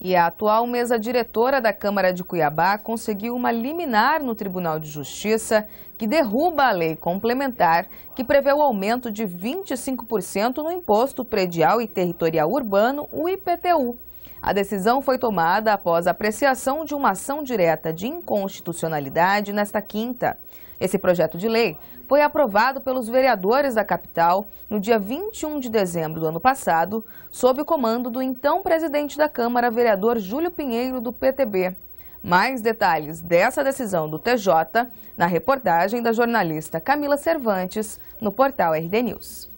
E a atual mesa diretora da Câmara de Cuiabá conseguiu uma liminar no Tribunal de Justiça que derruba a lei complementar que prevê o aumento de 25% no imposto predial e territorial urbano, o IPTU. A decisão foi tomada após a apreciação de uma ação direta de inconstitucionalidade nesta quinta. Esse projeto de lei foi aprovado pelos vereadores da capital no dia 21 de dezembro do ano passado, sob o comando do então presidente da Câmara, vereador Júlio Pinheiro, do PTB. Mais detalhes dessa decisão do TJ na reportagem da jornalista Camila Cervantes no portal RD News.